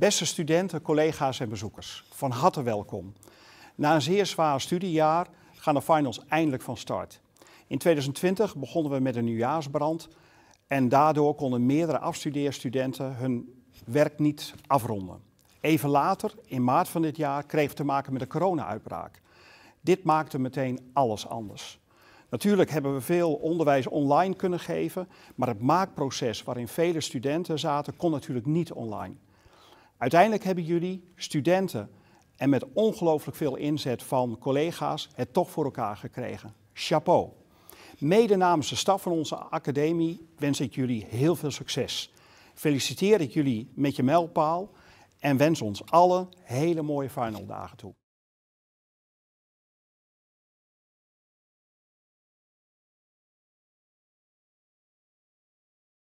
Beste studenten, collega's en bezoekers, van harte welkom. Na een zeer zwaar studiejaar gaan de finals eindelijk van start. In 2020 begonnen we met een nieuwjaarsbrand en daardoor konden meerdere afstudeerstudenten hun werk niet afronden. Even later, in maart van dit jaar, kreeg het te maken met de corona-uitbraak. Dit maakte meteen alles anders. Natuurlijk hebben we veel onderwijs online kunnen geven, maar het maakproces waarin vele studenten zaten kon natuurlijk niet online. Uiteindelijk hebben jullie, studenten en met ongelooflijk veel inzet van collega's, het toch voor elkaar gekregen. Chapeau. Mede namens de staf van onze academie wens ik jullie heel veel succes. Feliciteer ik jullie met je mijlpaal en wens ons allen hele mooie dagen toe.